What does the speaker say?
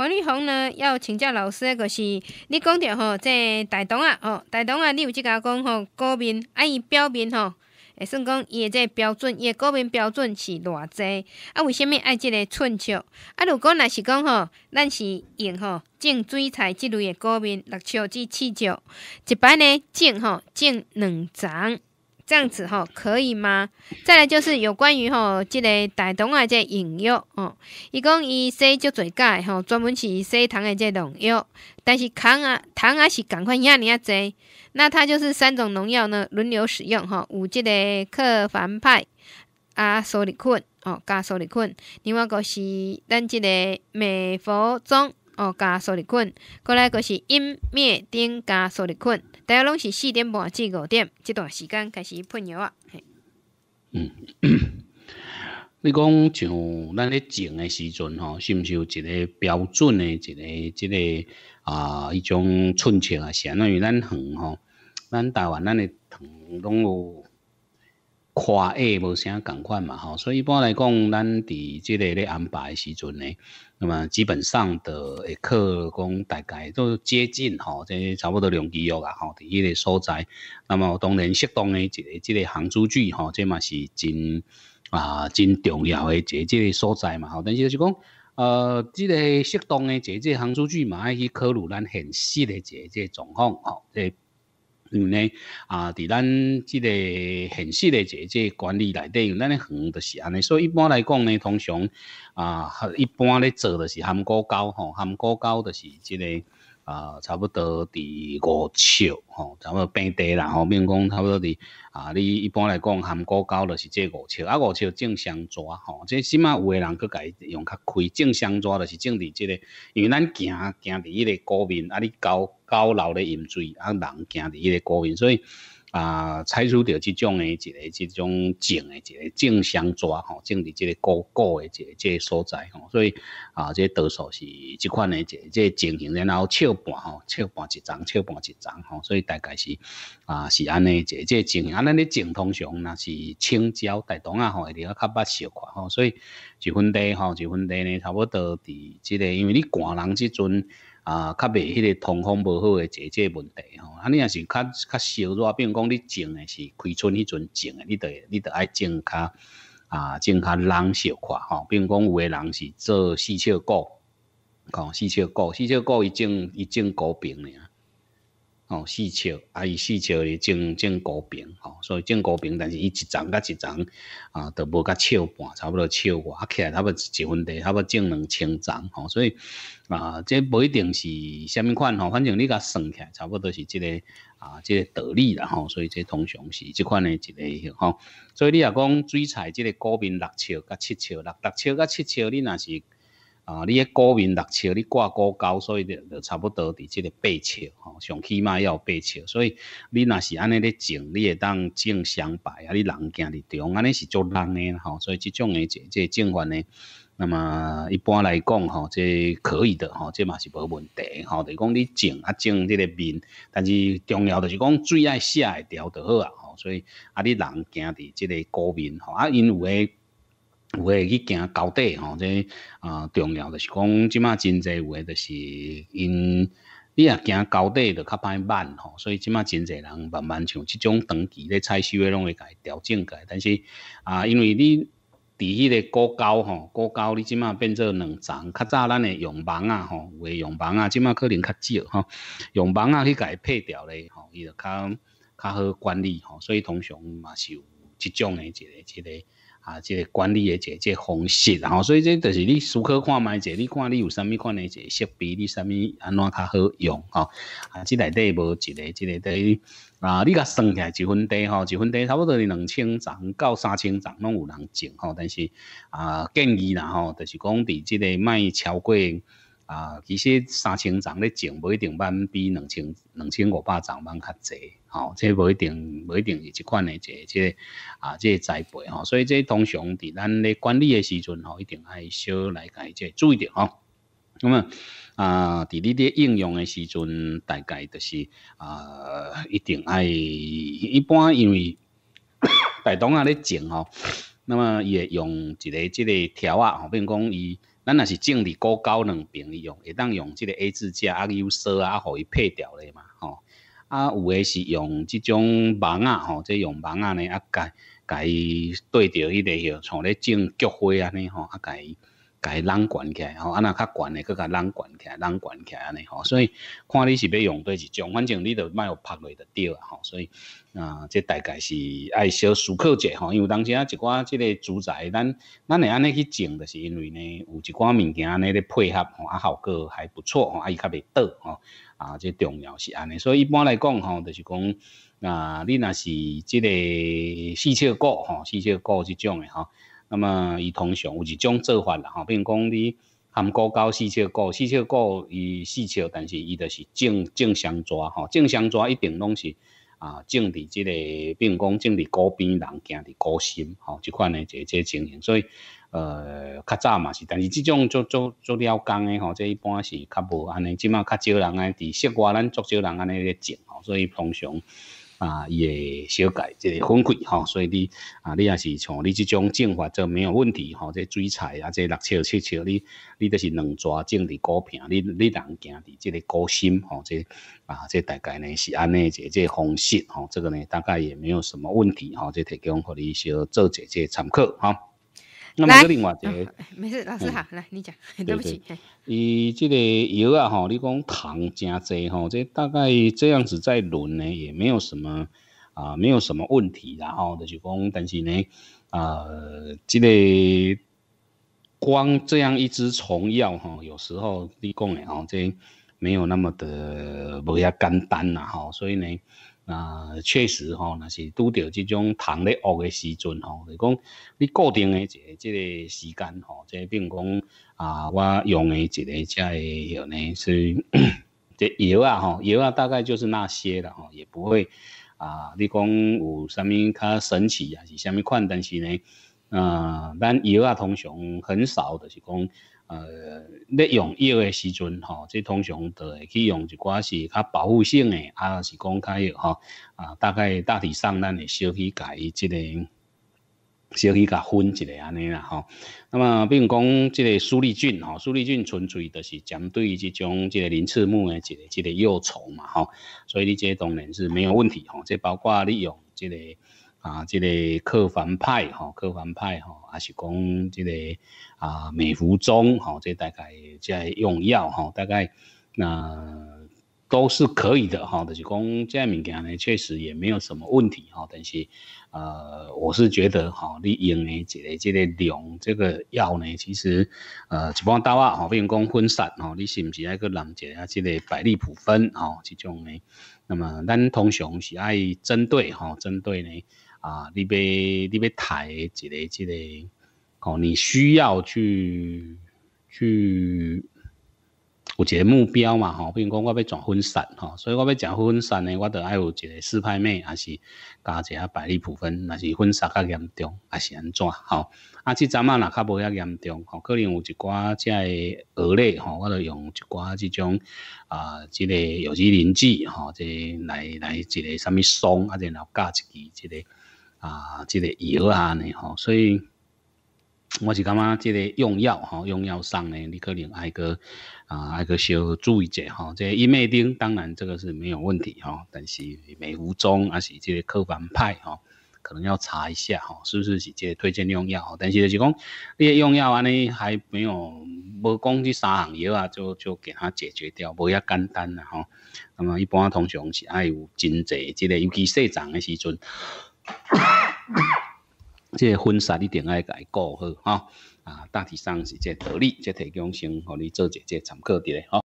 黄丽红呢？要请教老师，就是你讲着吼，即大东啊，吼大东啊，你有即个讲吼高棉啊？伊表面吼，会算讲伊即个标准，伊高棉标准是偌济？啊，为什物爱即个寸尺？啊，如果若是讲吼，咱是用吼种水菜之类的高棉六尺至七尺，一摆呢种吼种两丛。这样子哈可以吗？再来就是有关于哈这个大虫啊这饮药哦，伊讲伊西就做解吼，专门是西糖的这农药，但是糖啊糖啊是赶快亚尼啊济，那它就是三种农药呢轮流使用哈，有即个克凡派啊苏利菌哦加苏利菌，另外个是咱即个美佛中。哦，加苏力困，过来个是阴灭电加苏力困，大家拢是四点半至五点这段时间开始喷药啊。嗯，你讲像咱咧种的时阵吼，是毋是有一个标准的，一个，一个啊，一种寸尺啊？相当于咱横吼，咱台湾咱的糖拢有。跨越无啥共款嘛吼，所以一般来讲，咱伫即个咧安排时阵咧，那么基本上的诶课讲大概都接近吼，即差不多两季月啦吼，伫迄个所在。那么当然适当诶一个即个行租据吼，即嘛是真啊真重要诶，一个即个所在嘛吼。但是就是讲，呃，即个适当诶，即个行数据嘛，爱去考虑咱现实诶即个状况吼，即。因为呢，啊，伫咱即个现实的即个管理内底，咱咧行就是安尼，所以一般来讲呢，通常啊，一般咧做就是含高交吼，含高交就是即、个。啊，差不多伫五尺吼，差不多平地啦吼。比如讲，差不多伫啊，你一般来讲含高高就是即五尺，啊五尺正常抓吼。即起码有个人去改用较开，正常抓就是正伫即个，因为咱行行伫迄个高面，啊你高高楼咧饮水，啊人行伫迄个高面，所以。啊，采取着即种诶一个即种种诶一个种常抓吼，种伫即个高高诶即个所在吼，所以啊，即多数是即款诶即即形，然后切半吼，切半一张，切半一张吼，所以大概是啊是安尼一个即形，安尼你种通常若是青椒大冬啊吼，会比较较八小块吼，所以一分地吼一分地呢，差不多伫即个，因为你寒人即阵。啊，较袂迄个通风无好诶，即这问题吼。啊，你若是较较烧热，比如讲你种诶是开春迄阵种诶，你得你得爱种较啊，种较冷小看吼。比如讲有诶人是做四小果，讲四小果，四小果伊种伊种果爿尔。哦，四尺，啊，伊四尺哩种种高平，吼，所以种高平，但是伊一丛甲一丛，啊，都无甲少半，差不多少外起，来差不多一分地，差不多种两千丛，吼，所以啊，这无一定是虾米款，吼，反正你甲算起来，差不多是即个啊，即个道理啦，吼，所以这通常是即款诶一个，吼，所以你若讲水菜，即个高平六尺甲七尺，六六尺甲七尺，你若是。啊，你诶股民六尺，你挂股高，所以就差不多伫即个八尺，吼，上起码要有八尺。所以你若是安尼咧种，你会当种双白啊？你人行伫中，安尼是做人诶，吼。所以即种诶，这这种法呢，那么一般来讲，吼，这可以的，吼，这嘛是无问题，吼，就讲你种啊种即个面，但是重要就是讲最爱下诶条就好啊，吼。所以啊，你人行伫即个股民吼，啊因有诶。有诶，去行高底吼，即啊重要就是讲，即马真侪有诶，就是因你若行高底就较歹慢吼，所以即马真侪人慢慢像即种长期咧，采收诶拢会改调整改。但是啊，因为你伫迄个高高吼，高高你即马变做两层，较早咱诶洋房啊吼，有诶洋房啊，即马可能较少吼，洋房啊去改配掉咧吼，伊就较较好管理吼，所以通常嘛是有即种诶一个一个。啊，即个管理诶，一个即、个方式然、后所以即就是你时刻看卖者，你看你有啥物的一即设备你啥物安怎较好用吼？啊，即内底无一个一个底啊，你甲算起来一分地吼，一分地差不多是两千畑到三千畑拢有人种吼，但是啊，建议啦吼，就是讲伫即个卖超过。啊，其实三千层咧种，不一定万比两千两千五百层万较济，吼，这不一定，不一定是一款诶，即即啊，即栽培吼，所以即通常伫咱咧管理诶时阵吼，一定爱小来改，即注意着吼。那么啊，伫你咧应用诶时阵，大概就是啊，一定爱一般，因为 大东啊咧种吼。那么伊会用一个即个条啊，吼，比如讲伊，咱若是种伫高高两爿，伊用，会当用即个 A 字架啊、U 色啊，互伊配条咧嘛，吼，啊，有诶是用即种网啊，吼，即用网啊呢，啊，甲甲伊对着迄个许，像咧种菊花安尼吼，啊甲改。甲人关起来，吼，安若较悬诶，佫甲人关起，来，人关起来安尼吼，所以看你是要用对一种，反正你着莫有拍落着对啊吼，所以啊，这大概是爱小思考者吼，因为当时啊一寡即个主宰，咱咱会安尼去种着是因为呢，有一寡物件安尼咧配合吼，啊效果还不错吼，啊伊较袂倒吼，啊这重要是安尼，所以一般来讲吼，就是讲啊，你若是即个四小股吼，四小股即种诶吼。那么伊通常有一种做法啦，吼，比如讲你含高胶四尺高，四尺高伊四尺，但是伊著是正正相抓，吼，正相抓一定拢是啊，正伫即个，比如讲正伫高边人行伫高心吼，即款呢，即即情形。所以呃，较早嘛是，但是即种做做做了工的吼，即一般是较无安尼，即马较少人安尼伫室外咱足少人安尼咧种，所以通常。啊，伊诶小改即个分开吼，所以你啊，你也是像你即种种法就没有问题吼，即水菜啊，即六菜、七菜，你你都是两抓种伫高坪，你你人行伫即个高心吼，即啊，即大概呢是安尼一个即方式吼，这个呢大概也没有什么问题吼，即提供互你小做者即参考吼。那这个另外一个，没事，老师好，来你讲，对不起。以这个油啊，哈，你讲糖加多哈，这大概这样子在轮呢，也没有什么啊，没有什么问题。然后就是讲，但是呢，呃，这个光这样一支虫药哈，有时候你讲的哦，这没有那么的不要干单呐，哈，所以呢。啊，确实吼，若是拄着即种虫咧恶诶时阵吼，就讲你固定诶一个即个时间吼，即比如讲啊，我用诶一个即个油呢，是即药啊吼，药啊大概就是那些了吼，也不会啊，你讲有啥物较神奇啊，是啥物款，但是呢，啊，咱药啊通常很少，就是讲。呃，咧用药诶时阵，吼，即通常都会去用一寡是较保护性诶，啊，是讲较药，哈，啊，大概大体上，咱会小微改伊即个，小微甲分一个安尼啦，吼，那么，比如讲，即个苏利菌，吼，苏利菌纯粹就是针对即种即个鳞翅目诶一个即个幼虫嘛，吼，所以你即当然是没有问题，吼，即包括利用即个。啊，即个客房派吼，客房派吼，还是讲即个啊美服中吼，即大概即用药吼，大概那都是可以的吼，但是讲即个物件呢，确实也没有什么问题吼，但是呃，我是觉得吼，你用的即个即个量，这个药呢，其实呃，一般到啊，比如讲分散吼，你是不是爱去拦截啊？即个百利普酚啊，这种呢？那么咱通常是爱针对吼，针对呢？啊，你别你别抬之类之类，哦，你需要去去有一个目标嘛，吼，比如讲我要转分散，吼，所以我要食分散呢，我得爱有一个四拍妹，还是加一下百利普分，若是分散较严重，还是安怎？吼，啊，即阵啊，若较无遐严重，吼，可能有一寡即个鹅类，吼，我得用一寡即种啊，之个有机磷剂，吼，即来来一个什物松，啊，然后加一支即个。啊，这个药啊，呢吼，所以我是感觉，这个用药哈，用药上呢，你可能爱个啊，爱个稍注意者哈。这伊麦丁，当然这个是没有问题哈，但是美湖中还是这些客凡派哈，可能要查一下哈，是不是即个推荐用药？但是就是讲，这些用药啊，呢还没有，无讲即三行药啊，就就给他解决掉，无也简单了哈。那么一般通常是爱有经济，这个尤其细长的时阵。即 个婚纱你定爱伊顾好哈，啊，大体上是即个道理，即提供先，互你做者即参考底咧好。